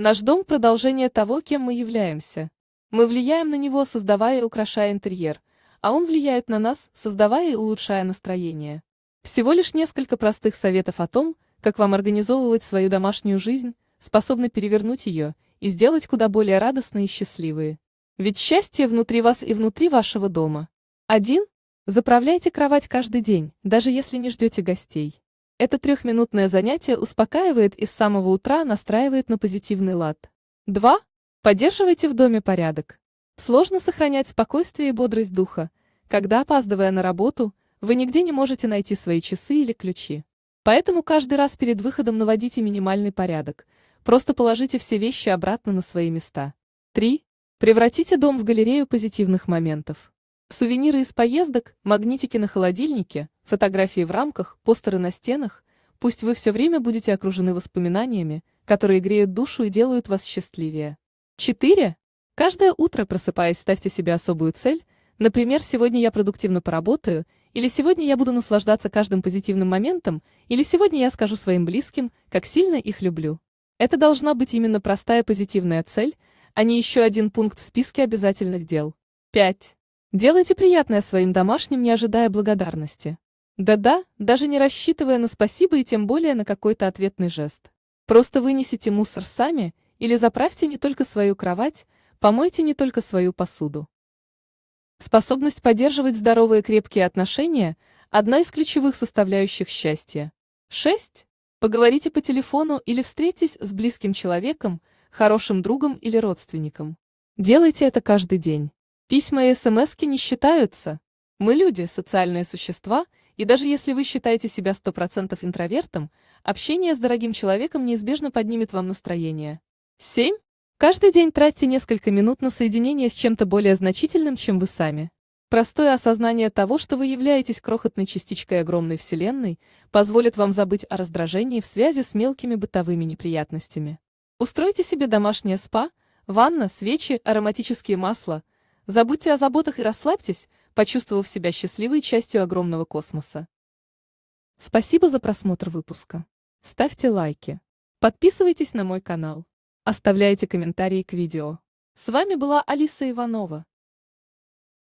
Наш дом – продолжение того, кем мы являемся. Мы влияем на него, создавая и украшая интерьер, а он влияет на нас, создавая и улучшая настроение. Всего лишь несколько простых советов о том, как вам организовывать свою домашнюю жизнь, способны перевернуть ее и сделать куда более радостной и счастливые. Ведь счастье внутри вас и внутри вашего дома. 1. Заправляйте кровать каждый день, даже если не ждете гостей. Это трехминутное занятие успокаивает и с самого утра настраивает на позитивный лад. 2. Поддерживайте в доме порядок. Сложно сохранять спокойствие и бодрость духа, когда, опаздывая на работу, вы нигде не можете найти свои часы или ключи. Поэтому каждый раз перед выходом наводите минимальный порядок. Просто положите все вещи обратно на свои места. 3. Превратите дом в галерею позитивных моментов. Сувениры из поездок, магнитики на холодильнике, фотографии в рамках, постеры на стенах – пусть вы все время будете окружены воспоминаниями, которые греют душу и делают вас счастливее. 4. Каждое утро, просыпаясь, ставьте себе особую цель, например, сегодня я продуктивно поработаю, или сегодня я буду наслаждаться каждым позитивным моментом, или сегодня я скажу своим близким, как сильно их люблю. Это должна быть именно простая позитивная цель, а не еще один пункт в списке обязательных дел. 5. Делайте приятное своим домашним, не ожидая благодарности. Да-да, даже не рассчитывая на спасибо и тем более на какой-то ответный жест. Просто вынесите мусор сами или заправьте не только свою кровать, помойте не только свою посуду. Способность поддерживать здоровые крепкие отношения – одна из ключевых составляющих счастья. 6. Поговорите по телефону или встретитесь с близким человеком, хорошим другом или родственником. Делайте это каждый день. Письма и смс не считаются. Мы люди, социальные существа, и даже если вы считаете себя 100% интровертом, общение с дорогим человеком неизбежно поднимет вам настроение. 7. Каждый день тратьте несколько минут на соединение с чем-то более значительным, чем вы сами. Простое осознание того, что вы являетесь крохотной частичкой огромной Вселенной, позволит вам забыть о раздражении в связи с мелкими бытовыми неприятностями. Устройте себе домашнее спа, ванна, свечи, ароматические масла, Забудьте о заботах и расслабьтесь, почувствовав себя счастливой частью огромного космоса. Спасибо за просмотр выпуска. Ставьте лайки. Подписывайтесь на мой канал. Оставляйте комментарии к видео. С вами была Алиса Иванова.